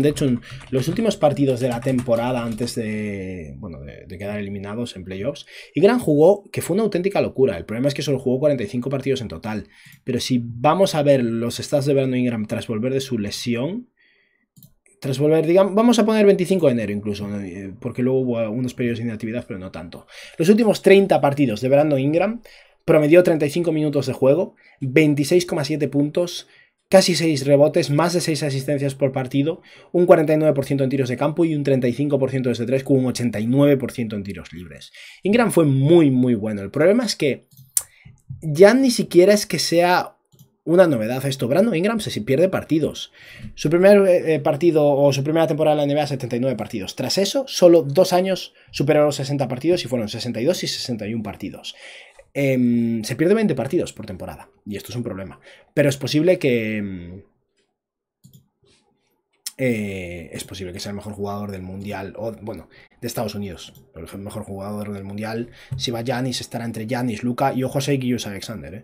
De hecho, en los últimos partidos de la temporada antes de, bueno, de, quedar eliminados en playoffs, Igran jugó, que fue una auténtica locura. El problema es que solo jugó 45 partidos en total. Pero si vamos a ver los stats de Brandon Ingram tras volver de su lesión, tras volver, digamos, vamos a poner 25 de enero incluso, eh, porque luego hubo unos periodos de inactividad, pero no tanto. Los últimos 30 partidos de Brandon Ingram promedió 35 minutos de juego, 26,7 puntos, casi 6 rebotes, más de 6 asistencias por partido, un 49% en tiros de campo y un 35% desde 3 con un 89% en tiros libres. Ingram fue muy, muy bueno. El problema es que ya ni siquiera es que sea una novedad esto. Brando Ingram se pierde partidos. Su primer eh, partido o su primera temporada en la NBA, 79 partidos. Tras eso, solo dos años superó los 60 partidos y fueron 62 y 61 partidos. Em, se pierde 20 partidos por temporada. Y esto es un problema. Pero es posible que... Em, eh, es posible que sea el mejor jugador del mundial, o bueno, de Estados Unidos, el mejor jugador del mundial. Si va Janis estará entre Janis Luca y ojo a Alexander. ¿eh?